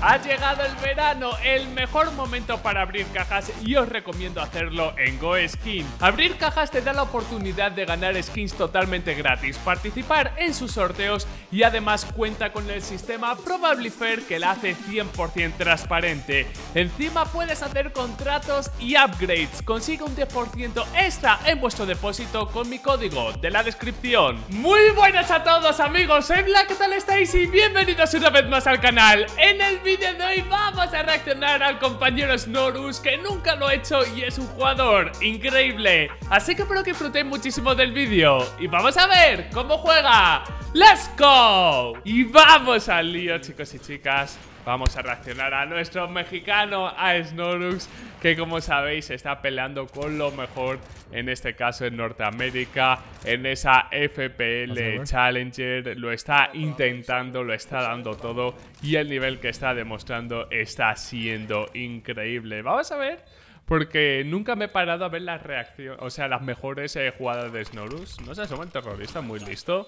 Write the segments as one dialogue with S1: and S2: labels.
S1: Ha llegado el verano, el mejor momento para abrir cajas y os recomiendo hacerlo en GoSkin. Abrir cajas te da la oportunidad de ganar skins totalmente gratis, participar en sus sorteos y además cuenta con el sistema Probably Fair que la hace 100% transparente. Encima puedes hacer contratos y upgrades. Consigue un 10% extra en vuestro depósito con mi código de la descripción. Muy buenas a todos amigos, la ¿qué tal estáis? Y bienvenidos una vez más al canal. En el vídeo de hoy vamos a reaccionar al compañero Snorus que nunca lo ha hecho y es un jugador increíble. Así que espero que disfrutéis muchísimo del vídeo y vamos a ver cómo juega. ¡Let's go! Y vamos al lío chicos y chicas. Vamos a reaccionar a nuestro mexicano, a Snorux que como sabéis está peleando con lo mejor, en este caso en Norteamérica, en esa FPL Challenger, lo está intentando, lo está dando todo y el nivel que está demostrando está siendo increíble. Vamos a ver porque nunca me he parado a ver las reacciones, o sea, las mejores eh, jugadas de Snorus. No sé, asoma un terrorista muy listo.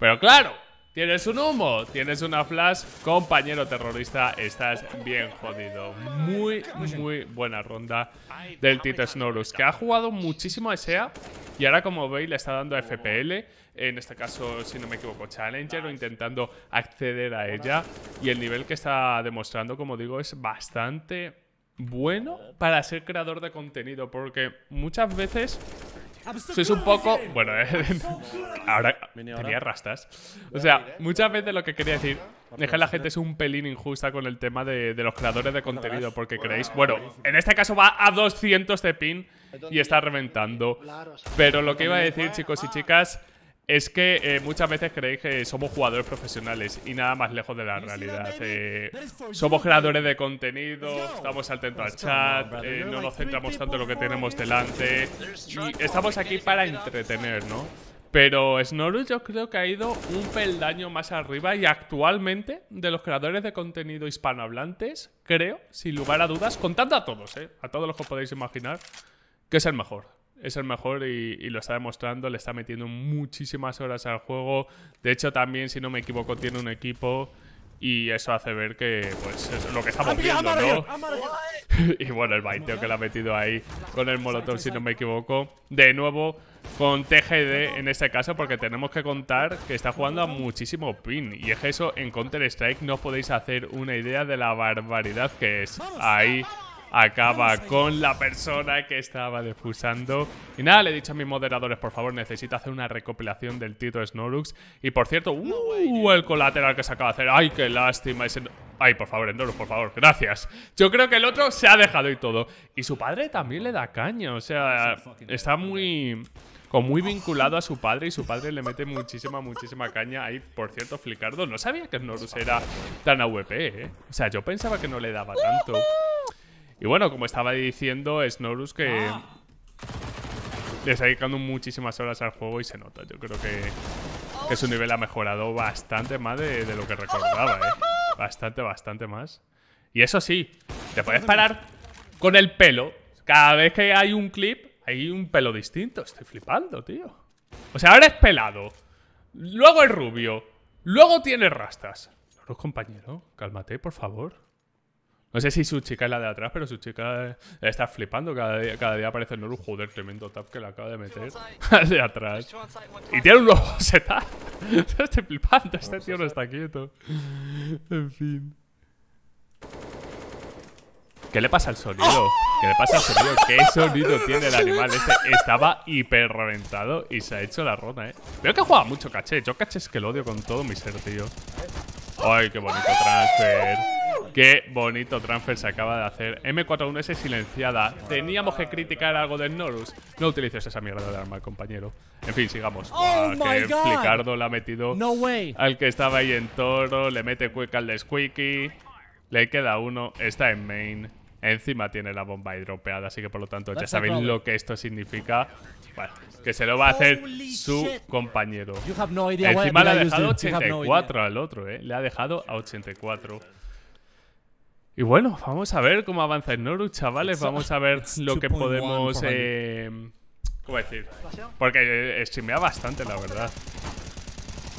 S1: Pero claro, Tienes un humo, tienes una flash, compañero terrorista, estás bien jodido. Muy, muy buena ronda del Tito Snorus, que ha jugado muchísimo a SEA y ahora como veis le está dando FPL, en este caso, si no me equivoco, Challenger o intentando acceder a ella. Y el nivel que está demostrando, como digo, es bastante bueno para ser creador de contenido, porque muchas veces es un poco... Bueno, eh, ahora tenía rastas. O sea, muchas veces lo que quería decir es la gente es un pelín injusta con el tema de, los creadores de contenido, porque creéis... Bueno, en este caso va a 200 de pin y está reventando. Pero lo que iba a decir, chicos y ah, chicas, es que eh, muchas veces creéis que somos jugadores profesionales y nada más lejos de la realidad. Eh, somos creadores de contenido, estamos atentos al pues chat, no eh, nos centramos tanto en lo que tenemos delante y estamos aquí para entretener, ¿no? Pero Snoru yo creo que ha ido un peldaño más arriba y actualmente de los creadores de contenido hispanohablantes, creo, sin lugar a dudas, contando a todos, ¿eh? a todos los que podéis imaginar, que es el mejor es el mejor y, lo está demostrando, le está metiendo muchísimas horas al juego. De hecho, también, si no me equivoco, tiene un equipo y eso hace ver que, pues, es lo que estamos viendo, ¿no? y bueno, el baiteo que le ha metido ahí con el molotov, si no me equivoco. De nuevo, con TGD en este caso, porque tenemos que contar que está jugando a muchísimo pin. Y es eso, en Counter-Strike no podéis hacer una idea de la barbaridad que es. Ahí acaba con la persona que estaba defusando. Y nada, le he dicho a mis moderadores, por favor, necesito hacer una recopilación del título Snorux. Y por cierto, uh, el colateral que se acaba de hacer. ¡Ay, qué lástima! Ay, por favor, Snorux por favor, gracias. Yo creo que el otro se ha dejado y todo. Y su padre también le da caña, o sea, está muy... con muy vinculado a su padre y su padre le mete muchísima, muchísima caña ahí. Por cierto, Flicardo, no sabía que Snorux era tan AWP, ¿eh? O sea, yo pensaba que no le daba tanto. Y bueno, como estaba diciendo, Snorus que ah. le está dedicando muchísimas horas al juego y se nota. Yo creo que, su nivel ha mejorado bastante más de, lo que recordaba, ¿eh? Bastante, bastante más. Y eso sí, te puedes parar con el pelo. Cada vez que hay un clip, hay un pelo distinto. Estoy flipando, tío. O sea, ahora es pelado. Luego es rubio. Luego tiene rastas. Los compañero, cálmate, por favor. No sé si su chica es la de atrás, pero su chica eh, está flipando. Cada día, cada día aparece el Noru. Joder, tremendo tap que le acaba de meter de atrás. Y tiene un nuevo setup. Estoy flipando. Este tío no está quieto. En fin. ¿Qué le pasa al sonido? ¿Qué le pasa al sonido? ¿Qué sonido tiene el animal este? Estaba hiper reventado y se ha hecho la ronda ¿eh? Veo que juega mucho caché. Yo caché es que lo odio con todo mi ser, tío. ¡Ay, qué bonito transfer! Qué bonito transfer se acaba de hacer. M41S silenciada. Teníamos que criticar algo de Norus. No utilices esa mierda de arma, compañero. En fin, sigamos. Oh ah, que Flicardo la ha metido al que estaba ahí en toro. Le mete quick al de Squeaky. Le queda uno. Está en main. Encima tiene la bomba hidropeada, así que por lo tanto ya sabéis lo que esto significa. que se lo va a hacer su compañero. Encima le ha dejado 84 al otro, ¿eh? Le ha dejado a 84. Y bueno, vamos a ver cómo avanza el Noru, chavales. Vamos a ver lo que podemos... Eh, ¿Cómo decir? Porque eh, streamea bastante, la verdad.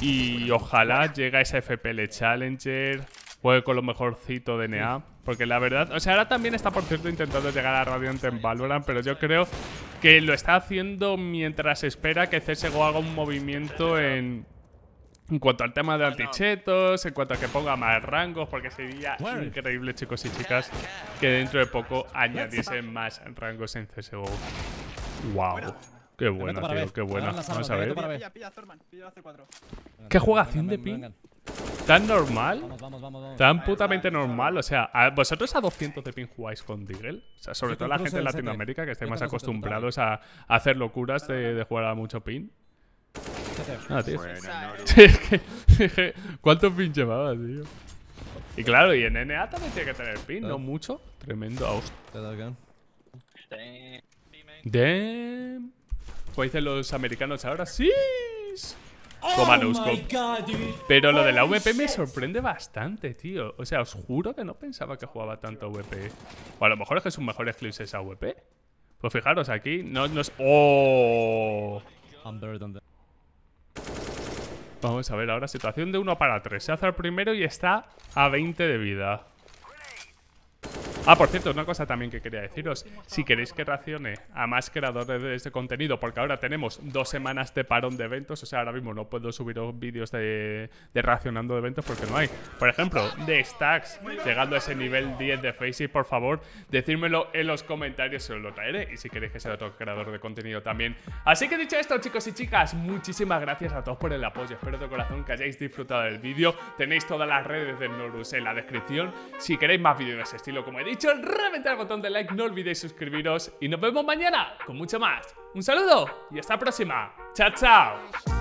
S1: Y ojalá llega a esa FPL Challenger, juegue con lo mejorcito de NA. Porque la verdad... O sea, ahora también está, por cierto, intentando llegar a Radiant en Valorant, pero yo creo que lo está haciendo mientras espera que CSGO haga un movimiento en en cuanto al tema de antichetos, en cuanto a que ponga más rangos, porque sería increíble, chicos y chicas, que dentro de poco añadiesen más rangos en CSGO. ¡Wow! Qué buena, tío, qué buena. Vamos a ver. ¿Qué jugación de pin? ¿Tan normal? ¿Tan putamente normal? O sea, ¿vosotros a 200 de ping jugáis con Deagle? O sea, sobre todo la gente de Latinoamérica, que estáis más acostumbrados a hacer locuras de, jugar a mucho ping tío. ¿Cuántos pins tío? Y claro, y en NA también tiene que tener pin, no ah. mucho. Tremendo. Ah, hostia. Pues dicen los americanos ahora. ¡Sí! Pero lo de la VP me sorprende bastante, tío. O sea, os juro que no pensaba que jugaba tanto VP. O a lo mejor es que es un mejor eclipse esa VP. Pues fijaros, aquí no, no es... ¡Oh! Vamos a ver ahora, situación de 1 para 3. Se hace al primero y está a 20 de vida. Ah, por cierto, una cosa también que quería deciros. Si queréis que reaccione a más creadores de este contenido, porque ahora tenemos dos semanas de parón de eventos, o sea, ahora mismo no puedo subir vídeos de, de, reaccionando de eventos porque no hay. Por ejemplo, de Stacks, llegando a ese nivel 10 de Facey, por favor, decírmelo en los comentarios, se lo traeré. Y si queréis que sea otro creador de contenido también. Así que dicho esto, chicos y chicas, muchísimas gracias a todos por el apoyo. Espero de corazón que hayáis disfrutado del vídeo. Tenéis todas las redes de Norus en la descripción. Si queréis más vídeos de ese estilo, como he dicho, dicho, reventar el botón de like, no olvidéis suscribiros y nos vemos mañana con mucho más. Un saludo y hasta la próxima. Chao, chao.